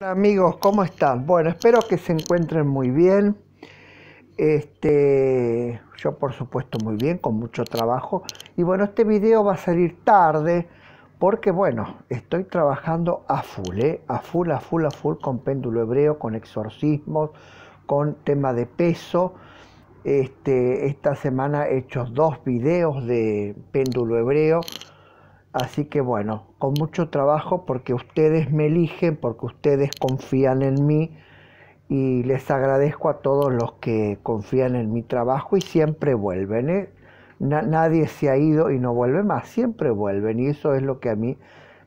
Hola amigos, ¿cómo están? Bueno, espero que se encuentren muy bien. Este, yo por supuesto muy bien, con mucho trabajo. Y bueno, este video va a salir tarde porque bueno, estoy trabajando a full, ¿eh? a full, a full, a full con péndulo hebreo, con exorcismos, con tema de peso. Este, esta semana he hecho dos videos de péndulo hebreo. Así que bueno, con mucho trabajo porque ustedes me eligen, porque ustedes confían en mí y les agradezco a todos los que confían en mi trabajo y siempre vuelven. ¿eh? nadie se ha ido y no vuelve más, siempre vuelven y eso es lo que a mí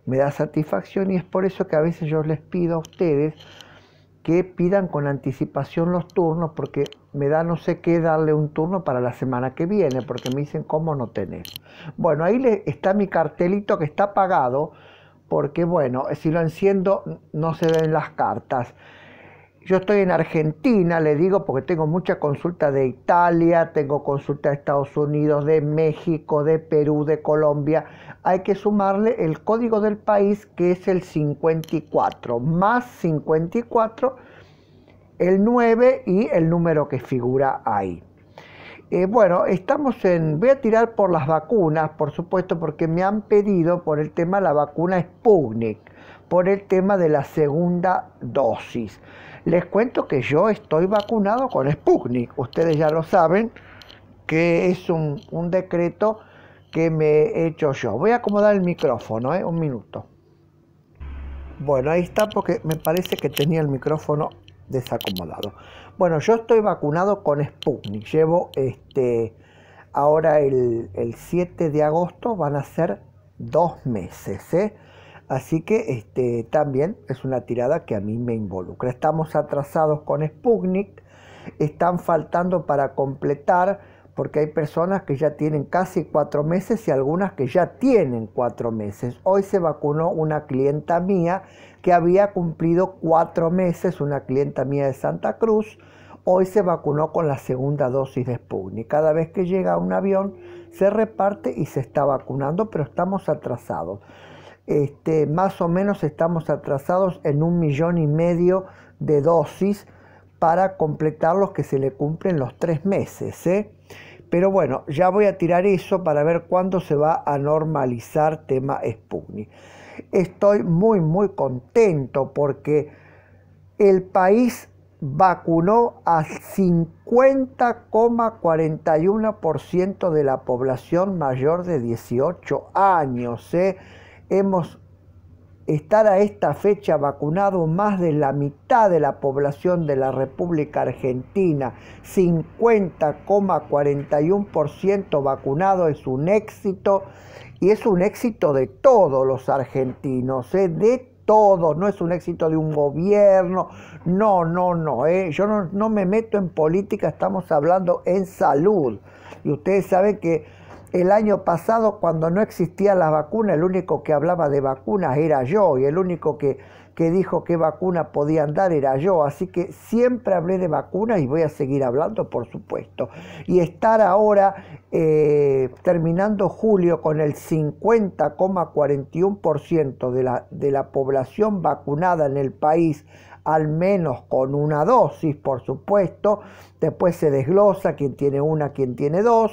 me da satisfacción y es por eso que a veces yo les pido a ustedes que pidan con anticipación los turnos, porque me da no sé qué darle un turno para la semana que viene, porque me dicen, ¿cómo no tenés? Bueno, ahí está mi cartelito que está pagado, porque bueno, si lo enciendo no se ven las cartas. Yo estoy en Argentina, le digo, porque tengo mucha consulta de Italia, tengo consulta de Estados Unidos, de México, de Perú, de Colombia. Hay que sumarle el código del país que es el 54, más 54, el 9 y el número que figura ahí. Eh, bueno, estamos en. Voy a tirar por las vacunas, por supuesto, porque me han pedido por el tema la vacuna Sputnik, por el tema de la segunda dosis. Les cuento que yo estoy vacunado con Sputnik. Ustedes ya lo saben, que es un, decreto que me he hecho yo. Voy a acomodar el micrófono, ¿eh? un minuto. Bueno, ahí está porque me parece que tenía el micrófono desacomodado. Bueno, yo estoy vacunado con Sputnik. Llevo este, ahora el, el 7 de agosto, van a ser dos meses. ¿eh? Así que este, también es una tirada que a mí me involucra. Estamos atrasados con Sputnik, están faltando para completar, porque hay personas que ya tienen casi cuatro meses y algunas que ya tienen cuatro meses. Hoy se vacunó una clienta mía que había cumplido cuatro meses, una clienta mía de Santa Cruz. Hoy se vacunó con la segunda dosis de Sputnik. Cada vez que llega un avión se reparte y se está vacunando, pero estamos atrasados este, más o menos estamos atrasados en un millón y medio de dosis para completar los que se le cumplen los tres meses. ¿eh? Pero bueno, ya voy a tirar eso para ver cuándo se va a normalizar tema Sputnik. Estoy muy, muy contento porque el país vacunó a 50,41% de la población mayor de 18 años. ¿eh? hemos estar a esta fecha vacunado más de la mitad de la población de la República Argentina, 50,41% vacunado es un éxito y es un éxito de todos los argentinos, ¿eh? de todos, no es un éxito de un gobierno, no, no, no, ¿eh? yo no me meto en política, estamos hablando en salud y ustedes saben que el año pasado cuando no existía la vacuna, el único que hablaba de vacunas era yo y el único que, dijo qué vacuna podían dar era yo. Así que siempre hablé de vacunas y voy a seguir hablando, por supuesto. Y estar ahora eh, terminando julio con el 50,41% de la, de la población vacunada en el país al menos con una dosis, por supuesto. Después se desglosa quién tiene una, quién tiene dos.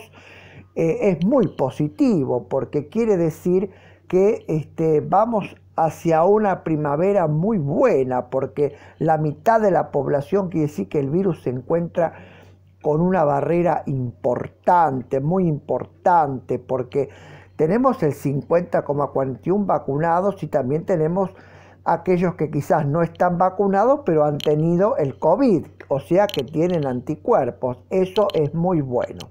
Eh, es muy positivo porque quiere decir que este, vamos hacia una primavera muy buena porque la mitad de la población quiere decir que el virus se encuentra con una barrera importante, muy importante, porque tenemos el 50,41 vacunados y también tenemos aquellos que quizás no están vacunados, pero han tenido el COVID, o sea que tienen anticuerpos. Eso es muy bueno.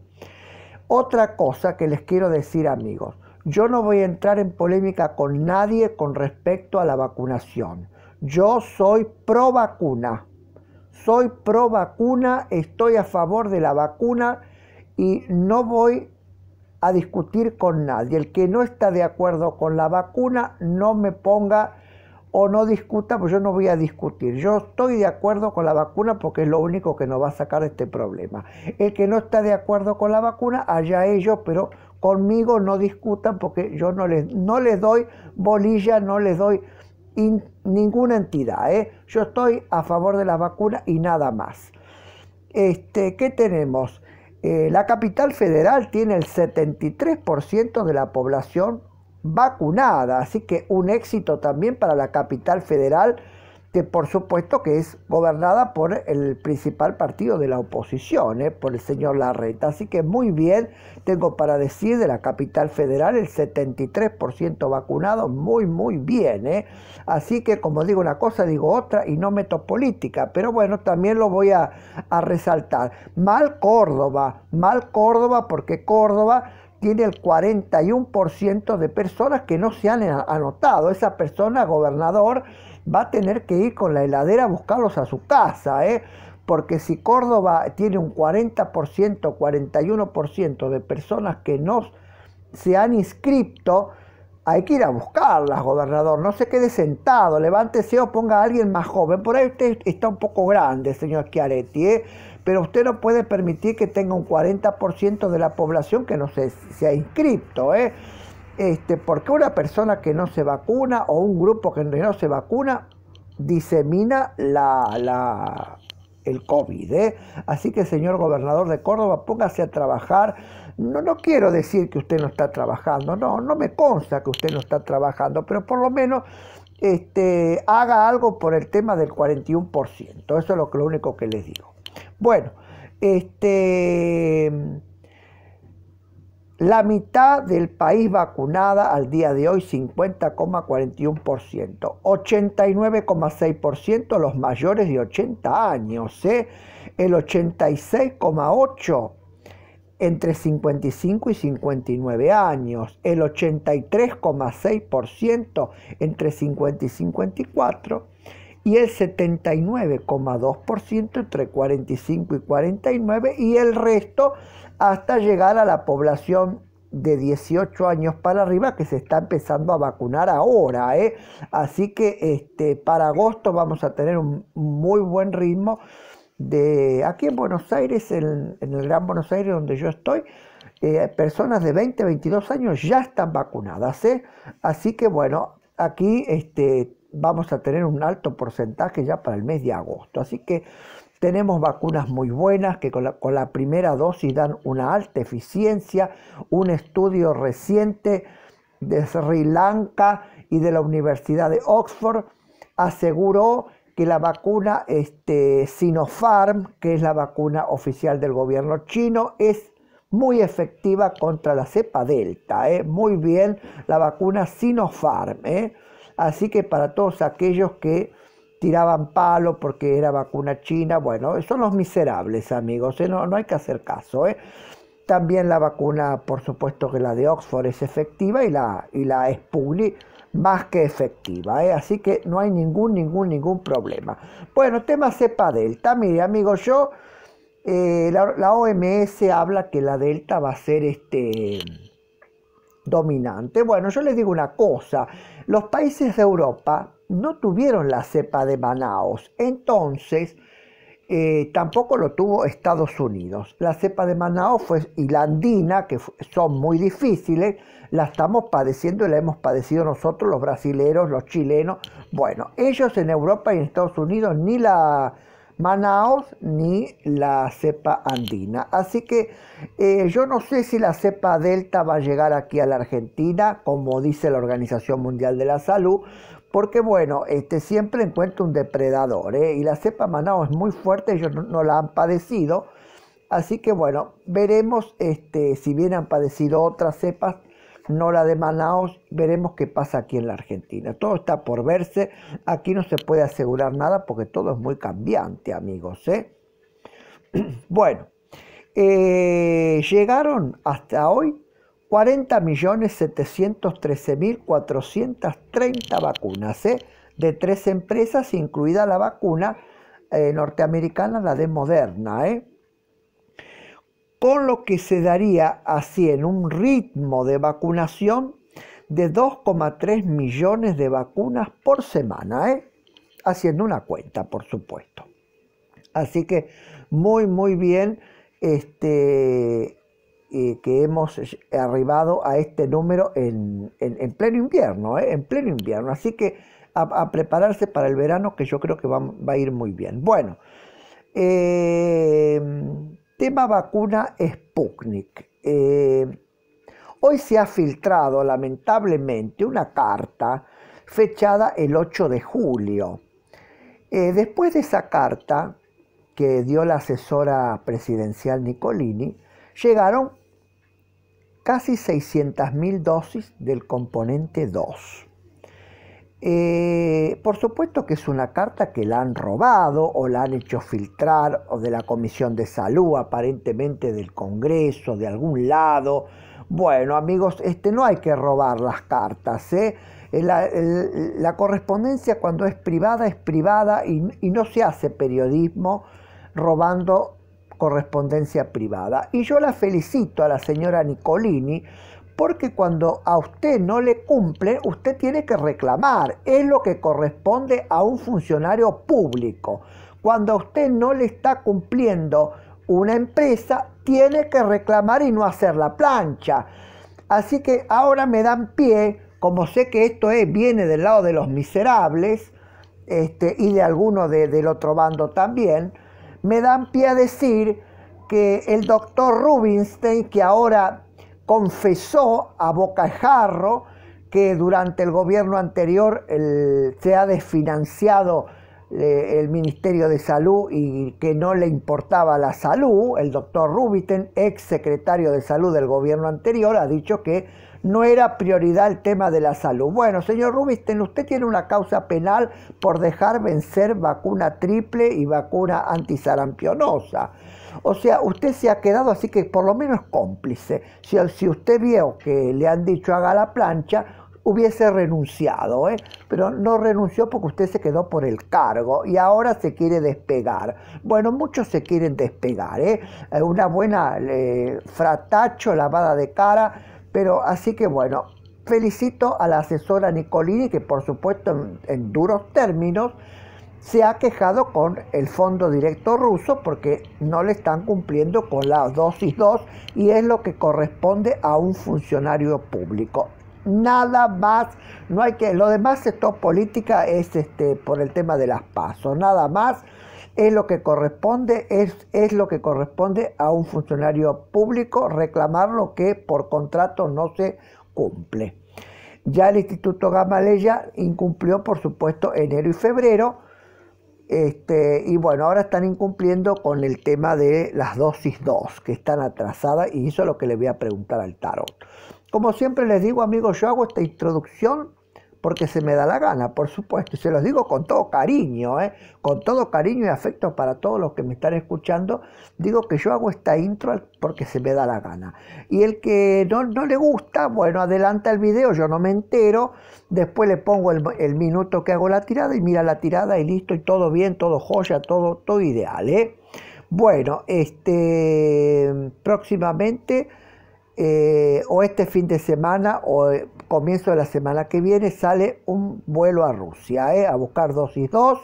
Otra cosa que les quiero decir amigos, yo no voy a entrar en polémica con nadie con respecto a la vacunación. Yo soy pro vacuna. Soy pro vacuna, estoy a favor de la vacuna y no voy a discutir con nadie. El que no está de acuerdo con la vacuna no me ponga o no discuta, pues yo no voy a discutir. Yo estoy de acuerdo con la vacuna porque es lo único que nos va a sacar este problema. El que no está de acuerdo con la vacuna, allá ellos, pero conmigo no discutan porque yo no les, no doy bolilla, no les doy ninguna entidad. ¿eh? Yo estoy a favor de la vacuna y nada más. Este, ¿Qué tenemos? Eh, la capital federal tiene el 73% de la población vacunada. Así que un éxito también para la capital federal, que por supuesto que es gobernada por el principal partido de la oposición, eh, por el señor Larreta. Así que muy bien, tengo para decir de la capital federal el 73% vacunado, muy, muy bien. ¿eh? Así que como digo una cosa, digo otra y no meto política, pero bueno, también lo voy a, a resaltar. Mal Córdoba, mal Córdoba porque Córdoba tiene el 41% de personas que no se han anotado. Esa persona, gobernador, va a tener que ir con la heladera a buscarlos a su casa, ¿eh? porque si Córdoba tiene un 40%, 41% de personas que no se han inscrito, hay que ir a buscarlas, gobernador. No se quede sentado, levántese o ponga a alguien más joven. Por ahí usted está un poco grande, señor Chiaretti. ¿eh? pero usted no puede permitir que tenga un 40% de la población que no se, ha inscrito. ¿eh? Este, porque una persona que no se vacuna o un grupo que no se vacuna disemina la, el COVID. ¿eh? Así que, señor gobernador de Córdoba, póngase a trabajar. No, no quiero decir que usted no está trabajando, no, no me consta que usted no está trabajando, pero por lo menos este, haga algo por el tema del 41%. Eso es lo, lo único que les digo. Bueno, este, la mitad del país vacunada al día de hoy, 50,41%, 89,6% los mayores de 80 ¿eh? años, el 86,8% entre 55 y 59 años, el 83,6% entre 50 y 54 y el 79,2% entre 45 y 49 y el resto hasta llegar a la población de 18 años para arriba que se está empezando a vacunar ahora. ¿eh? Así que este, para agosto vamos a tener un muy buen ritmo de aquí en Buenos Aires, en, el Gran Buenos Aires donde yo estoy. Eh, personas de 20, 22 años ya están vacunadas. ¿eh? Así que bueno, aquí este, vamos a tener un alto porcentaje ya para el mes de agosto. Así que tenemos vacunas muy buenas que con la, primera dosis dan una alta eficiencia. Un estudio reciente de Sri Lanka y de la Universidad de Oxford aseguró que la vacuna este, Sinopharm, que es la vacuna oficial del gobierno chino, es muy efectiva contra la cepa delta. ¿eh? Muy bien, la vacuna Sinopharm. ¿eh? Así que para todos aquellos que tiraban palo porque era vacuna china, bueno, son los miserables, amigos, ¿eh? no, hay que hacer caso. ¿eh? También la vacuna, por supuesto que la de Oxford es efectiva y la, y la más que efectiva, ¿eh? así que no hay ningún, ningún, ningún problema. Bueno, tema cepa delta, mire amigos, yo, la, la, OMS habla que la delta va a ser este dominante. Bueno, yo les digo una cosa, los países de Europa no tuvieron la cepa de Manaos, entonces eh, tampoco lo tuvo Estados Unidos. La cepa de Manaos fue, y la andina, que son muy difíciles, la estamos padeciendo y la hemos padecido nosotros, los brasileros, los chilenos. Bueno, ellos en Europa y en Estados Unidos ni la Manaos ni la cepa andina. Así que eh, yo no sé si la cepa delta va a llegar aquí a la Argentina, como dice la Organización Mundial de la Salud, porque bueno, este, siempre encuentro un depredador eh, y la cepa Manaus es muy fuerte, ellos no, la han padecido. Así que bueno, veremos este, si bien han padecido otras cepas no la de Manaos, veremos qué pasa aquí en la Argentina. Todo está por verse, aquí no se puede asegurar nada porque todo es muy cambiante, amigos. ¿eh? Bueno, eh, llegaron hasta hoy 40.713.430 vacunas ¿eh? de tres empresas, incluida la vacuna eh, norteamericana, la de Moderna. ¿eh? con lo que se daría así en un ritmo de vacunación de 2,3 millones de vacunas por semana, ¿eh? haciendo una cuenta, por supuesto. Así que muy, muy bien este, eh, que hemos arribado a este número en, pleno invierno, ¿eh? en pleno invierno. Así que a, prepararse para el verano, que yo creo que va, a ir muy bien. Bueno tema vacuna Sputnik. Eh, hoy se ha filtrado lamentablemente una carta fechada el 8 de julio. Eh, después de esa carta que dio la asesora presidencial Nicolini, llegaron casi 600.000 dosis del componente 2. Eh, por supuesto que es una carta que la han robado o la han hecho filtrar o de la Comisión de Salud, aparentemente del Congreso, de algún lado. Bueno, amigos, este, no hay que robar las cartas. ¿eh? La, correspondencia cuando es privada es privada y no se hace periodismo robando correspondencia privada. Y yo la felicito a la señora Nicolini porque cuando a usted no le cumple, usted tiene que reclamar. Es lo que corresponde a un funcionario público. Cuando a usted no le está cumpliendo una empresa, tiene que reclamar y no hacer la plancha. Así que ahora me dan pie, como sé que esto viene del lado de los miserables este, y de alguno del otro bando también, me dan pie a decir que el doctor Rubinstein, que ahora confesó a bocajarro que durante el gobierno anterior se ha desfinanciado eh, el Ministerio de Salud y que no le importaba la salud, el doctor Rubiten, ex secretario de salud del gobierno anterior, ha dicho que no era prioridad el tema de la salud. Bueno, señor rubisten usted tiene una causa penal por dejar vencer vacuna triple y vacuna antisarampionosa. O sea, usted se ha quedado así que por lo menos cómplice. Si, usted vio que le han dicho haga la plancha, hubiese renunciado, ¿eh? pero no renunció porque usted se quedó por el cargo y ahora se quiere despegar. Bueno, muchos se quieren despegar, ¿eh? eh una buena eh, fratacho, lavada de cara, pero así que bueno, felicito a la asesora Nicolini que por supuesto en duros términos se ha quejado con el fondo directo ruso porque no le están cumpliendo con la dosis 2 y es lo que corresponde a un funcionario público. Nada más, no hay que, lo demás esto política es este por el tema de las pasos, nada más es lo que corresponde, es, es lo que corresponde a un funcionario público reclamar lo que por contrato no se cumple. Ya el Instituto Gamaleya incumplió, por supuesto, enero y febrero, este, y bueno, ahora están incumpliendo con el tema de las dosis 2, que están atrasadas, y eso es lo que le voy a preguntar al tarot. Como siempre les digo, amigos, yo hago esta introducción porque se me da la gana, por supuesto. se los digo con todo cariño, ¿eh? con todo cariño y afecto para todos los que me están escuchando. Digo que yo hago esta intro porque se me da la gana. Y el que no, le gusta, bueno, adelanta el video, yo no me entero. Después le pongo el, minuto que hago la tirada y mira la tirada y listo, y todo bien, todo joya, todo, todo ideal. ¿eh? Bueno, este próximamente. Eh, o este fin de semana o comienzo de la semana que viene sale un vuelo a Rusia ¿eh? a buscar dosis 2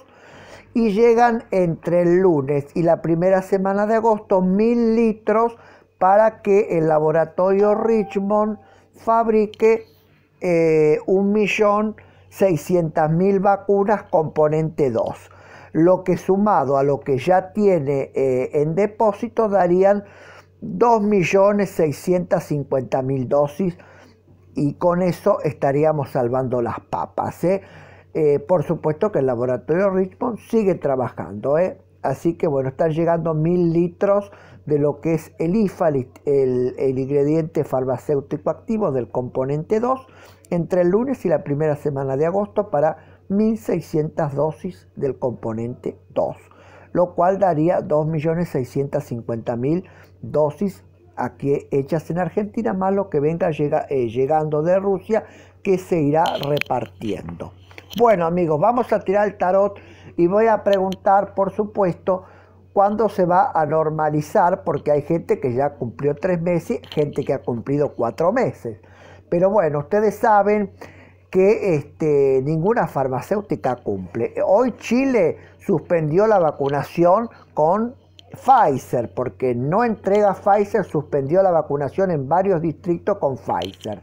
y llegan entre el lunes y la primera semana de agosto mil litros para que el laboratorio Richmond fabrique eh, seiscientas 1.600.000 vacunas componente 2, lo que sumado a lo que ya tiene eh, en depósito darían 2.650.000 dosis y con eso estaríamos salvando las papas. ¿eh? Eh, por supuesto que el laboratorio Richmond sigue trabajando, ¿eh? así que bueno, están llegando mil litros de lo que es el ifalit, el, el ingrediente farmacéutico activo del componente 2, entre el lunes y la primera semana de agosto para 1.600 dosis del componente 2, lo cual daría 2.650.000 dosis aquí hechas en Argentina, más lo que venga llega, eh, llegando de Rusia, que se irá repartiendo. Bueno amigos, vamos a tirar el tarot y voy a preguntar, por supuesto, cuándo se va a normalizar, porque hay gente que ya cumplió tres meses, gente que ha cumplido cuatro meses. Pero bueno, ustedes saben que este, ninguna farmacéutica cumple. Hoy Chile suspendió la vacunación con Pfizer, porque no entrega Pfizer, suspendió la vacunación en varios distritos con Pfizer.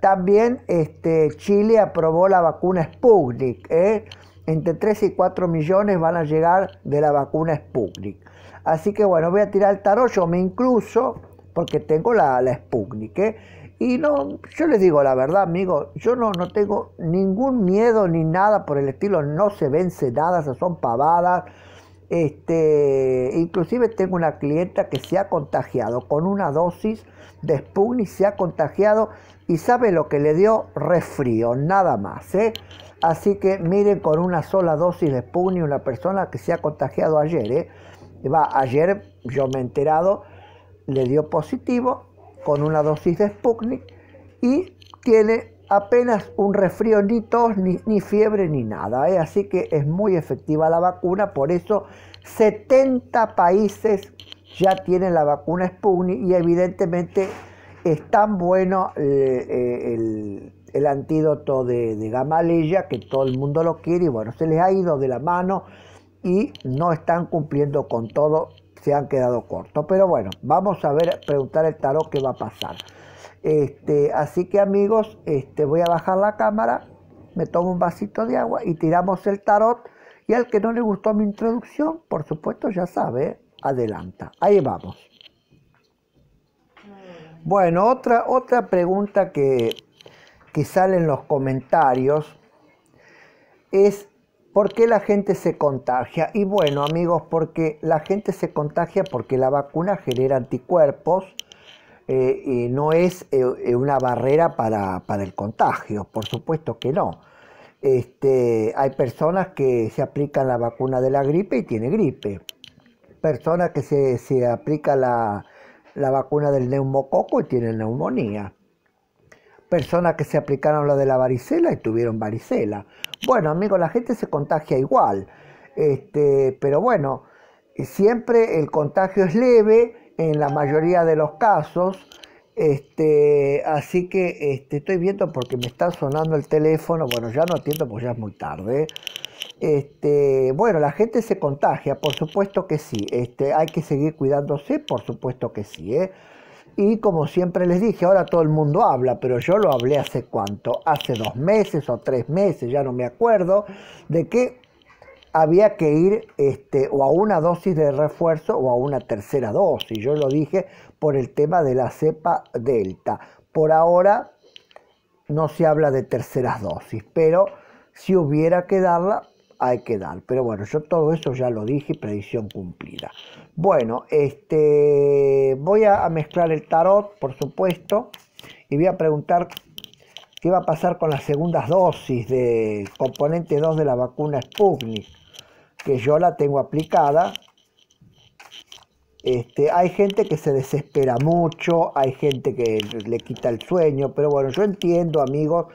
También este, Chile aprobó la vacuna Sputnik. ¿eh? Entre 3 y 4 millones van a llegar de la vacuna Sputnik. Así que bueno, voy a tirar el tarot, yo me incluso, porque tengo la, Sputnik. ¿eh? Y no, yo les digo la verdad, amigo, yo no, no tengo ningún miedo ni nada por el estilo, no se vence nada, son pavadas este, inclusive tengo una clienta que se ha contagiado con una dosis de Sputnik, se ha contagiado y sabe lo que le dio resfrío, nada más. ¿eh? Así que miren con una sola dosis de Sputnik una persona que se ha contagiado ayer. ¿eh? Va, ayer yo me he enterado, le dio positivo con una dosis de Sputnik y tiene apenas un resfrío, ni tos, ni, fiebre, ni nada. ¿eh? Así que es muy efectiva la vacuna, por eso 70 países ya tienen la vacuna Sputnik y evidentemente es tan bueno eh, eh, el, antídoto de, de Gamaleya que todo el mundo lo quiere y bueno, se les ha ido de la mano y no están cumpliendo con todo, se han quedado cortos. Pero bueno, vamos a ver, preguntar el tarot qué va a pasar. Este, así que amigos, este, voy a bajar la cámara, me tomo un vasito de agua y tiramos el tarot. Y al que no le gustó mi introducción, por supuesto ya sabe, adelanta. Ahí vamos. Bueno, otra, otra pregunta que, que sale en los comentarios es ¿por qué la gente se contagia? Y bueno, amigos, porque la gente se contagia porque la vacuna genera anticuerpos eh, eh, no es eh, una barrera para, el contagio, por supuesto que no. Este, hay personas que se aplican la vacuna de la gripe y tiene gripe. Personas que se, se aplican la, vacuna del neumococo y tienen neumonía. Personas que se aplicaron la de la varicela y tuvieron varicela. Bueno, amigos, la gente se contagia igual. Este, pero bueno, siempre el contagio es leve en la mayoría de los casos. Este, así que este, estoy viendo porque me está sonando el teléfono. Bueno, ya no atiendo porque ya es muy tarde. Este, bueno, la gente se contagia, por supuesto que sí. Este, hay que seguir cuidándose, por supuesto que sí. ¿eh? Y como siempre les dije, ahora todo el mundo habla, pero yo lo hablé hace cuánto, hace dos meses o tres meses, ya no me acuerdo, de que había que ir este, o a una dosis de refuerzo o a una tercera dosis. Yo lo dije por el tema de la cepa delta. Por ahora no se habla de terceras dosis, pero si hubiera que darla, hay que dar. Pero bueno, yo todo eso ya lo dije predicción cumplida. Bueno, este, voy a mezclar el tarot, por supuesto, y voy a preguntar qué va a pasar con las segundas dosis de componente 2 de la vacuna Sputnik que yo la tengo aplicada. Este, hay gente que se desespera mucho, hay gente que le quita el sueño, pero bueno, yo entiendo amigos,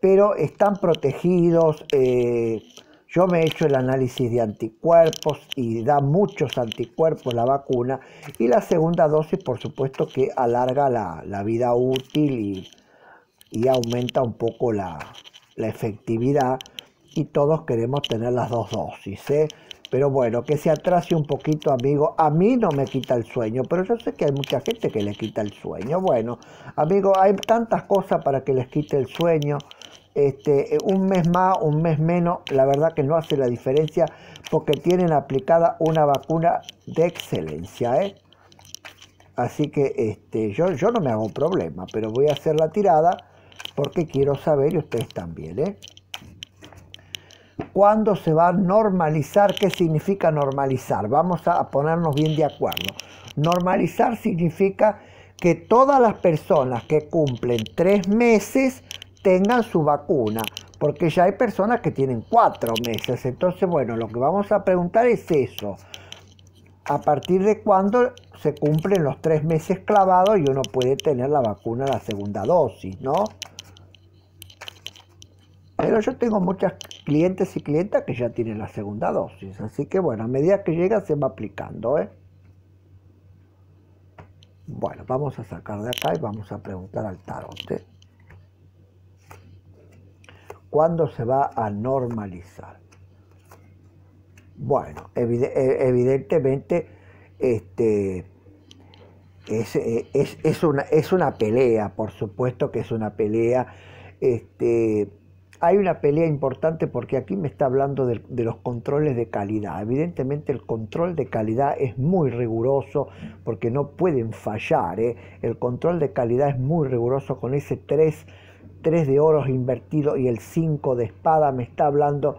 pero están protegidos. Eh, yo me he hecho el análisis de anticuerpos y da muchos anticuerpos la vacuna. Y la segunda dosis, por supuesto, que alarga la, vida útil y, aumenta un poco la, la efectividad y todos queremos tener las dos dosis. ¿eh? Pero bueno, que se atrase un poquito, amigo. A mí no me quita el sueño, pero yo sé que hay mucha gente que le quita el sueño. Bueno, amigo, hay tantas cosas para que les quite el sueño. Este, un mes más, un mes menos, la verdad que no hace la diferencia porque tienen aplicada una vacuna de excelencia. ¿eh? Así que este, yo, yo no me hago problema, pero voy a hacer la tirada porque quiero saber y ustedes también. ¿eh? ¿Cuándo se va a normalizar? ¿Qué significa normalizar? Vamos a ponernos bien de acuerdo. Normalizar significa que todas las personas que cumplen tres meses tengan su vacuna, porque ya hay personas que tienen cuatro meses. Entonces, bueno, lo que vamos a preguntar es eso. ¿A partir de cuándo se cumplen los tres meses clavados y uno puede tener la vacuna, la segunda dosis, no? Pero yo tengo muchas clientes y clientas que ya tienen la segunda dosis. Así que bueno, a medida que llega se va aplicando. ¿eh? Bueno, vamos a sacar de acá y vamos a preguntar al tarot. ¿eh? ¿Cuándo se va a normalizar? Bueno, e-, evidentemente este, e-, es, una, es una pelea, por supuesto que es una pelea. Este, hay una pelea importante porque aquí me está hablando de, los controles de calidad. Evidentemente el control de calidad es muy riguroso porque no pueden fallar. ¿eh? El control de calidad es muy riguroso con ese 3, de oros invertido y el 5 de espada. Me está hablando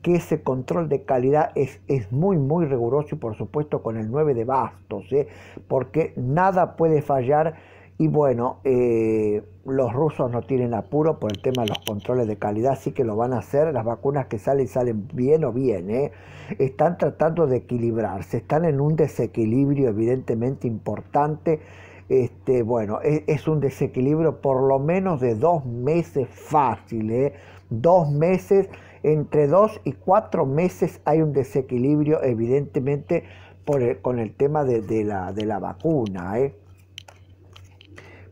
que ese control de calidad es, es, muy, muy riguroso y por supuesto con el 9 de bastos, ¿eh? porque nada puede fallar y bueno, eh, los rusos no tienen apuro por el tema de los controles de calidad, así que lo van a hacer. Las vacunas que salen salen bien o bien. ¿eh? Están tratando de equilibrarse, están en un desequilibrio evidentemente importante. Este, bueno, e, es, un desequilibrio por lo menos de dos meses fácil. ¿eh? Dos meses, entre dos y cuatro meses hay un desequilibrio evidentemente con el tema de, la, de la vacuna. ¿eh?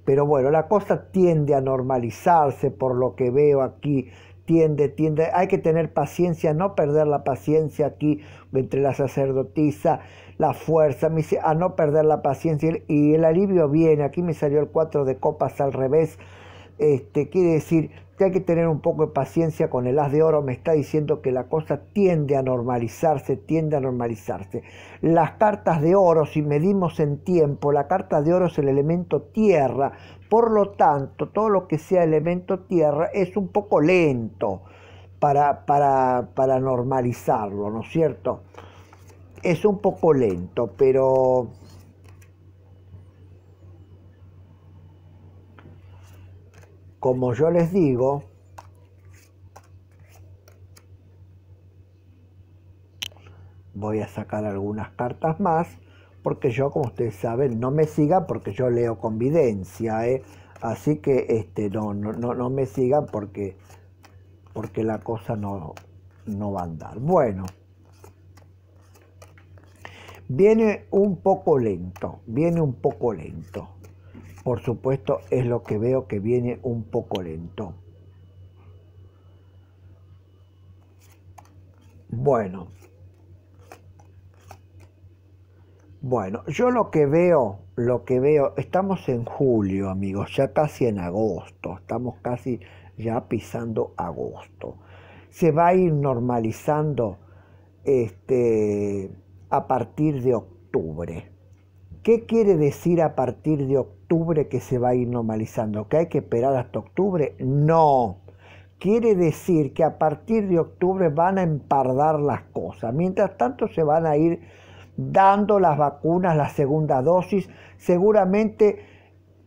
Pero bueno, la cosa tiende a normalizarse por lo que veo aquí. Tiende, tiende, hay que tener paciencia, no perder la paciencia aquí entre la sacerdotisa, la fuerza, me a no perder la paciencia y el alivio viene, aquí me salió el cuatro de copas al revés, este, quiere decir, que hay que tener un poco de paciencia con el haz de oro, me está diciendo que la cosa tiende a normalizarse, tiende a normalizarse. Las cartas de oro, si medimos en tiempo, la carta de oro es el elemento tierra, por lo tanto, todo lo que sea elemento tierra es un poco lento para, para, para normalizarlo, ¿no es cierto? Es un poco lento, pero como yo les digo, voy a sacar algunas cartas más, porque yo, como ustedes saben, no me sigan porque yo leo convidencia, ¿eh? así que este, no, no, me sigan porque, porque la cosa no, no va a andar. Bueno, viene un poco lento, viene un poco lento. Por supuesto es lo que veo que viene un poco lento. Bueno. Bueno, yo lo que veo, lo que veo, estamos en julio, amigos, ya casi en agosto, estamos casi ya pisando agosto. Se va a ir normalizando este, a partir de octubre. ¿Qué quiere decir a partir de octubre? que se va a ir normalizando, que hay que esperar hasta octubre, no. Quiere decir que a partir de octubre van a empardar las cosas. Mientras tanto se van a ir dando las vacunas, la segunda dosis. Seguramente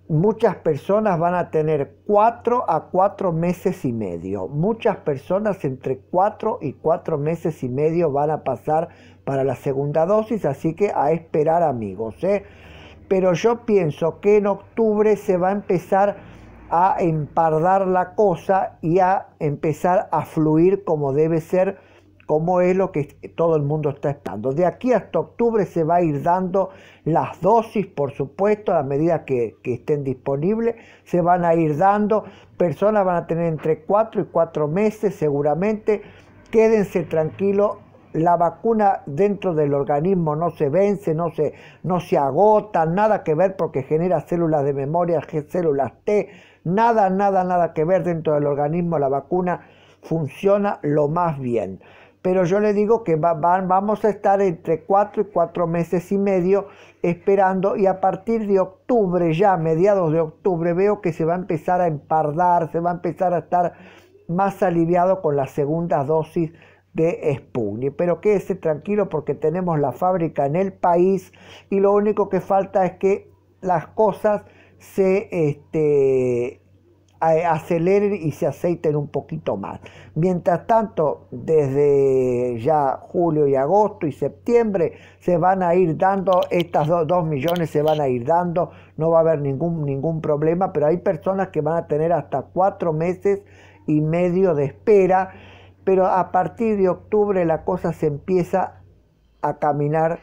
muchas personas van a tener cuatro a cuatro meses y medio. Muchas personas entre cuatro y cuatro meses y medio van a pasar para la segunda dosis. Así que a esperar amigos. ¿eh? pero yo pienso que en octubre se va a empezar a empardar la cosa y a empezar a fluir como debe ser, como es lo que todo el mundo está esperando. De aquí hasta octubre se va a ir dando las dosis, por supuesto, a medida que, que estén disponibles, se van a ir dando, personas van a tener entre 4 y 4 meses seguramente, quédense tranquilos, la vacuna dentro del organismo no se vence, no se, no se agota, nada que ver porque genera células de memoria, células T, nada, nada, nada que ver dentro del organismo, la vacuna funciona lo más bien. Pero yo le digo que vamos a estar entre 4 y 4 meses y medio esperando y a partir de octubre, ya mediados de octubre, veo que se va a empezar a empardar, se va a empezar a estar más aliviado con la segunda dosis de Spugni. Pero quédese tranquilo porque tenemos la fábrica en el país y lo único que falta es que las cosas se este, aceleren y se aceiten un poquito más. Mientras tanto, desde ya julio y agosto y septiembre se van a ir dando, estas dos millones se van a ir dando, no va a haber ningún, ningún problema, pero hay personas que van a tener hasta cuatro meses y medio de espera pero a partir de octubre la cosa se empieza a caminar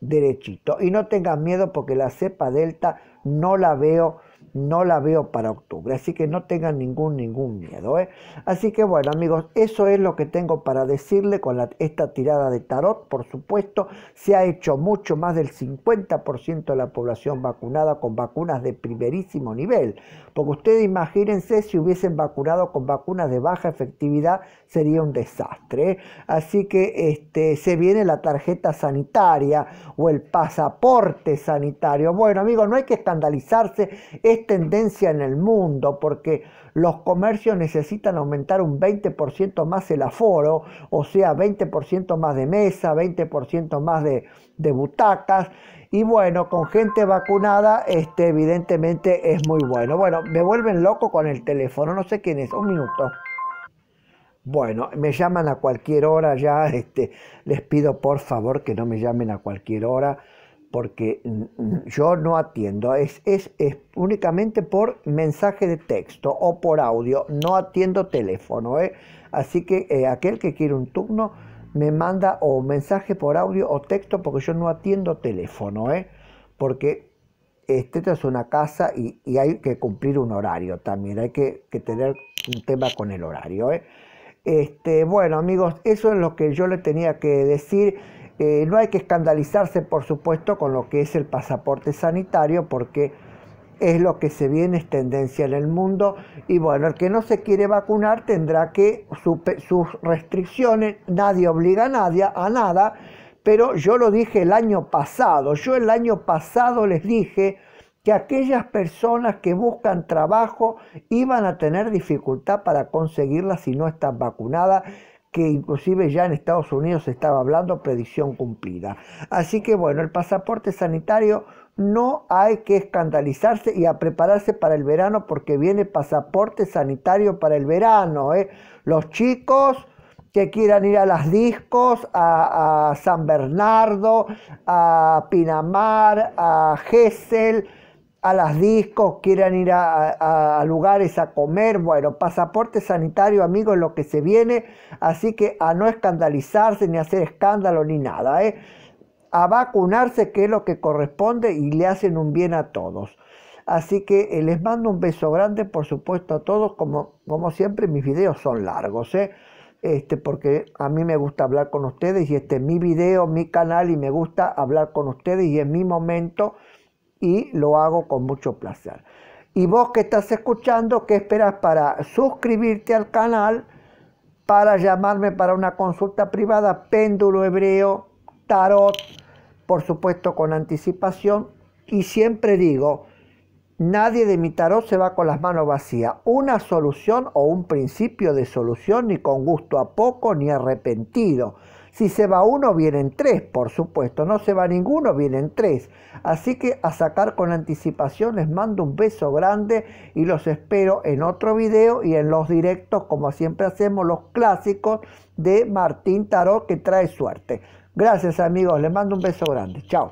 derechito. Y no tengan miedo porque la cepa delta no la veo no la veo para octubre, así que no tengan ningún, ningún miedo. ¿eh? Así que bueno amigos, eso es lo que tengo para decirle con esta tirada de tarot. Por supuesto, se ha hecho mucho, más del 50% de la población vacunada con vacunas de primerísimo nivel. Porque ustedes imagínense si hubiesen vacunado con vacunas de baja efectividad, sería un desastre. ¿eh? Así que este, se viene la tarjeta sanitaria o el pasaporte sanitario. Bueno amigos, no hay que escandalizarse tendencia en el mundo porque los comercios necesitan aumentar un 20% más el aforo, o sea, 20% más de mesa, 20% más de, de, butacas. Y bueno, con gente vacunada, este, evidentemente es muy bueno. Bueno, me vuelven loco con el teléfono, no sé quién es, un minuto. Bueno, me llaman a cualquier hora ya, este, les pido por favor que no me llamen a cualquier hora porque yo no atiendo, es, es, únicamente por mensaje de texto o por audio, no atiendo teléfono. ¿eh? Así que eh, aquel que quiere un turno me manda o mensaje por audio o texto porque yo no atiendo teléfono, ¿eh? porque este es una casa y, hay que cumplir un horario también, hay que, que tener un tema con el horario. ¿eh? Este, bueno amigos, eso es lo que yo le tenía que decir. Eh, no hay que escandalizarse, por supuesto, con lo que es el pasaporte sanitario, porque es lo que se viene, es tendencia en el mundo. Y bueno, el que no se quiere vacunar tendrá que sus restricciones, nadie obliga a nadie a nada, pero yo lo dije el año pasado, yo el año pasado les dije que aquellas personas que buscan trabajo iban a tener dificultad para conseguirla si no están vacunadas, que inclusive ya en Estados Unidos se estaba hablando predicción cumplida. Así que bueno, el pasaporte sanitario no hay que escandalizarse y a prepararse para el verano porque viene pasaporte sanitario para el verano. ¿eh? Los chicos que quieran ir a las discos, a, San Bernardo, a Pinamar, a Gessel, a las discos, quieran ir a, lugares a comer, bueno, pasaporte sanitario, amigos, lo que se viene, así que a no escandalizarse, ni hacer escándalo, ni nada, ¿eh? a vacunarse, que es lo que corresponde, y le hacen un bien a todos. Así que eh, les mando un beso grande, por supuesto, a todos, como, como siempre, mis videos son largos, ¿eh? Este, porque a mí me gusta hablar con ustedes y este es mi video, mi canal y me gusta hablar con ustedes y en mi momento y lo hago con mucho placer. Y vos que estás escuchando, ¿qué esperas para suscribirte al canal? Para llamarme para una consulta privada, péndulo hebreo, tarot, por supuesto con anticipación. Y siempre digo, nadie de mi tarot se va con las manos vacías. Una solución o un principio de solución, ni con gusto a poco, ni arrepentido. Si se va uno, vienen tres, por supuesto. No se va ninguno, vienen tres. Así que a sacar con anticipación les mando un beso grande y los espero en otro video y en los directos, como siempre hacemos, los clásicos de Martín Tarot que trae suerte. Gracias amigos, les mando un beso grande. Chao.